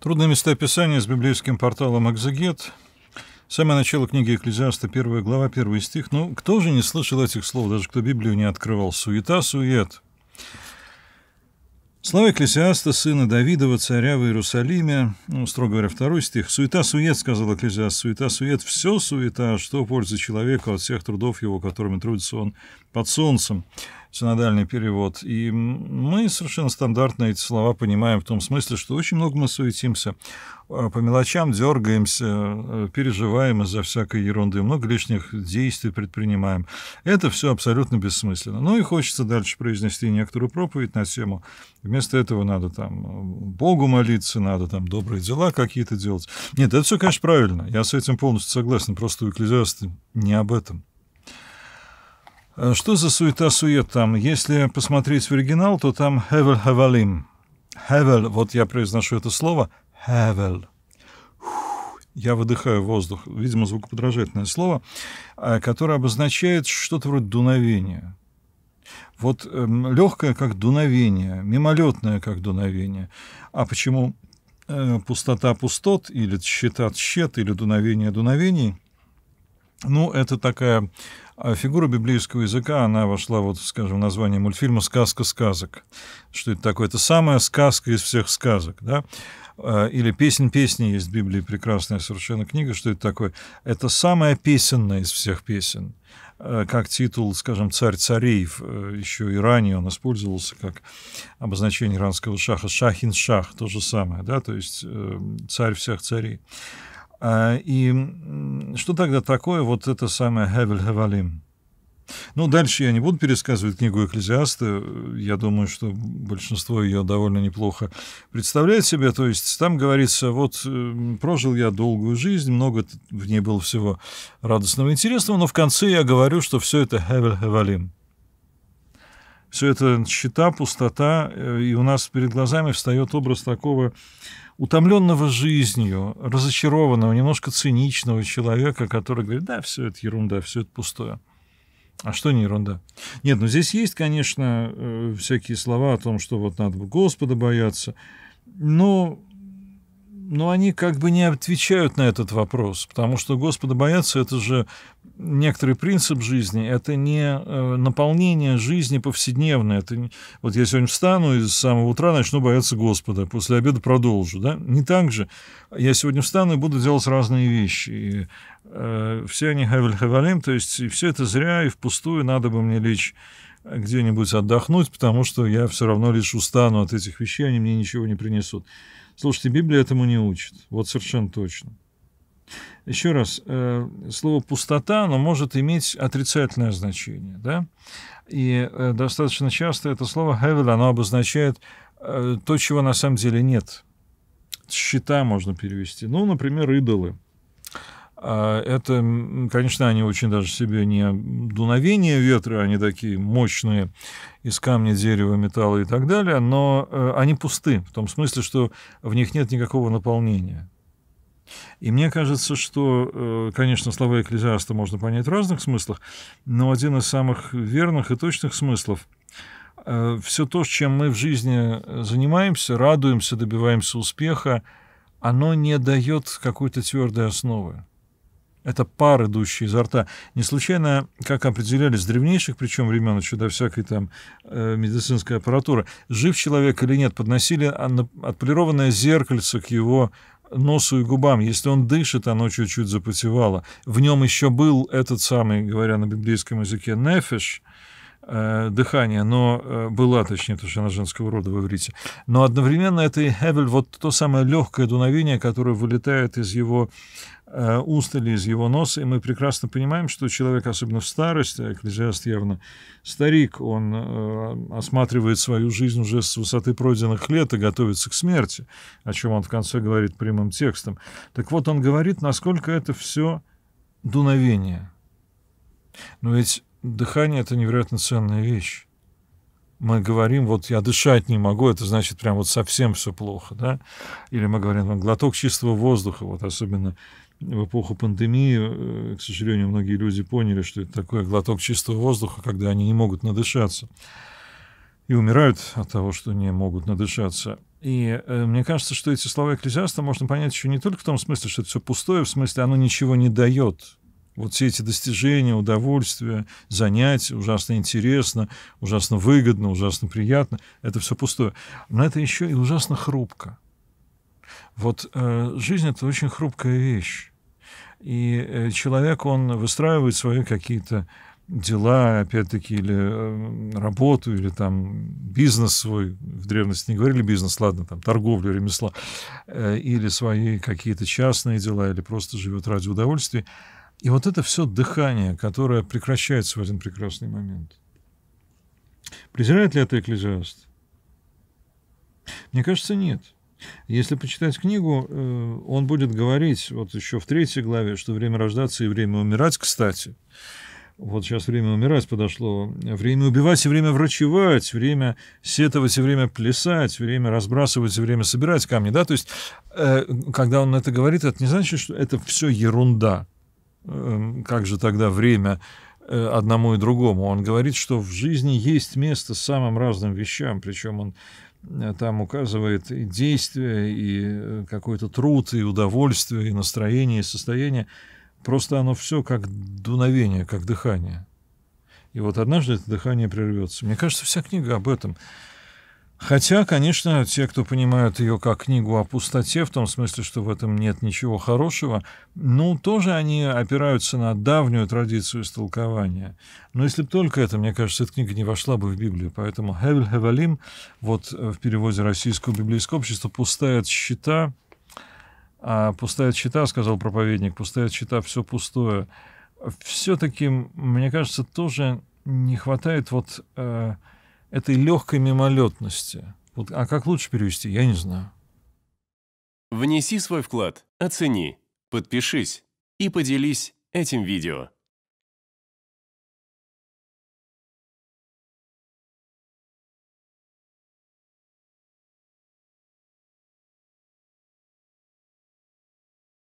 Трудное местоописание с библейским порталом «Экзегет». Самое начало книги Экклезиаста, первая глава, первый стих. Ну, кто же не слышал этих слов, даже кто Библию не открывал? Суета, сует. Слова Экклесиаста, сына Давидова, царя в Иерусалиме, ну, строго говоря, второй стих. «Суета-сует», — сказал Экклесиаст, «суета-сует, все суета, а что пользы человека от всех трудов его, которыми трудится он под солнцем» синодальный перевод. И мы совершенно стандартно эти слова понимаем в том смысле, что очень много мы суетимся, а, по мелочам дергаемся, э, переживаем из-за всякой ерунды, много лишних действий предпринимаем. Это все абсолютно бессмысленно. Ну и хочется дальше произнести некоторую проповедь на тему. Вместо этого надо там э, Богу молиться, надо там добрые дела какие-то делать. Нет, это все, конечно, правильно. Я с этим полностью согласен. Просто у не об этом. Э, что за суета-сует там? Если посмотреть в оригинал, то там «хевель хевалим». «Хевель» — вот я произношу это слово. «Хевель». Я выдыхаю воздух, видимо, звукоподражательное слово, э, которое обозначает что-то вроде дуновения. Вот эм, легкое, как дуновение, мимолетное, как дуновение. А почему э, пустота пустот, или щита щет, или дуновение дуновений — ну, это такая а, фигура библейского языка, она вошла, вот, скажем, в название мультфильма «Сказка сказок». Что это такое? Это самая сказка из всех сказок, да? А, или «Песнь песни» есть в Библии, прекрасная совершенно книга. Что это такое? Это самая песенная из всех песен. А, как титул, скажем, «Царь царей" э, еще и ранее он использовался как обозначение иранского шаха «Шахин шах», то же самое, да? То есть э, «Царь всех царей». А, и что тогда такое вот это самое «Хевель Хевалим»? Ну, дальше я не буду пересказывать книгу «Экклезиаста». Я думаю, что большинство ее довольно неплохо представляет себе. То есть там говорится, вот э, прожил я долгую жизнь, много в ней было всего радостного и интересного, но в конце я говорю, что все это «Хевель Хевалим» все это щита, пустота, э, и у нас перед глазами встает образ такого утомленного жизнью, разочарованного, немножко циничного человека, который говорит, да, все это ерунда, все это пустое. А что не ерунда? Нет, ну здесь есть, конечно, э, всякие слова о том, что вот надо бы Господа бояться, но, но они как бы не отвечают на этот вопрос, потому что Господа бояться – это же некоторый принцип жизни, это не э, наполнение жизни повседневной. Это не... Вот я сегодня встану и с самого утра начну бояться Господа, после обеда продолжу. Да? Не так же. Я сегодня встану и буду делать разные вещи. И, э, все они хавель хавалим, то есть и все это зря, и впустую надо бы мне лечь э, где-нибудь отдохнуть, потому что я все равно лишь устану от этих вещей, они мне ничего не принесут. Слушайте, Библия этому не учит, вот совершенно точно. Еще раз, э, слово «пустота» оно может иметь отрицательное значение. Да? И э, достаточно часто это слово «хевед» оно обозначает э, то, чего на самом деле нет. Счета можно перевести. Ну, например, идолы. А, это, конечно, они очень даже себе не дуновение ветра, они такие мощные из камня, дерева, металла и так далее, но они пусты в том смысле, что в них нет никакого наполнения. И мне кажется, что, э, конечно, слова экклезиаста можно понять в разных смыслах, но один из самых верных и точных смыслов э, – все то, чем мы в жизни э, занимаемся, радуемся, добиваемся успеха, оно не дает какой-то твердой основы. Это пар, идущий изо рта. Не случайно, как определяли с древнейших, причем времен еще до всякой там э, медицинской аппаратуры, жив человек или нет, подносили отполированное зеркальце к его носу и губам. Если он дышит, оно чуть-чуть запотевало. В нем еще был этот самый, говоря на библейском языке, нефиш — Э, дыхание, но э, была, точнее, потому что она женского рода в иврите. Но одновременно это и Хевель, вот то самое легкое дуновение, которое вылетает из его э, уст или из его носа, и мы прекрасно понимаем, что человек, особенно в старости, а экклезиаст явно старик, он э, осматривает свою жизнь уже с высоты пройденных лет и готовится к смерти, о чем он в конце говорит прямым текстом. Так вот, он говорит, насколько это все дуновение. Но ведь Дыхание — это невероятно ценная вещь. Мы говорим, вот я дышать не могу, это значит прям вот совсем все плохо, да? Или мы говорим, там, глоток чистого воздуха, вот особенно в эпоху пандемии, э, к сожалению, многие люди поняли, что это такое глоток чистого воздуха, когда они не могут надышаться и умирают от того, что не могут надышаться. И э, мне кажется, что эти слова экклезиаста можно понять еще не только в том смысле, что это все пустое, в смысле оно ничего не дает, вот все эти достижения, удовольствия, занятия, ужасно интересно, ужасно выгодно, ужасно приятно, это все пустое. Но это еще и ужасно хрупко. Вот э, жизнь это очень хрупкая вещь. И э, человек, он выстраивает свои какие-то дела, опять-таки, или э, работу, или там бизнес свой, в древности не говорили бизнес, ладно, там торговлю, ремесла, э, или свои какие-то частные дела, или просто живет ради удовольствия. И вот это все дыхание, которое прекращается в один прекрасный момент. Презирает ли это экклезиаст? Мне кажется, нет. Если почитать книгу, э, он будет говорить, вот еще в третьей главе, что время рождаться и время умирать, кстати. Вот сейчас время умирать подошло. Время убивать и время врачевать, время сетовать и время плясать, время разбрасывать и время собирать камни. Да? То есть, э, когда он это говорит, это не значит, что это все ерунда. Эм, как же тогда время э, одному и другому. Он говорит, что в жизни есть место самым разным вещам, причем он э, там указывает и действие, и э, какой-то труд, и удовольствие, и настроение, и состояние. Просто оно все как дуновение, как дыхание. И вот однажды это дыхание прервется. Мне кажется, вся книга об этом. Хотя, конечно, те, кто понимают ее как книгу о пустоте, в том смысле, что в этом нет ничего хорошего, ну, тоже они опираются на давнюю традицию истолкования. Но если бы только это, мне кажется, эта книга не вошла бы в Библию. Поэтому «Хевель Хевалим», вот э, в переводе российского библейского общества, «пустая счета, щита», а «пустая от сказал проповедник, «пустая счета, все пустое». Все-таки, мне кажется, тоже не хватает вот... Э, этой легкой мимолетности. Вот, а как лучше перевести, я не знаю. Внеси свой вклад, оцени, подпишись и поделись этим видео.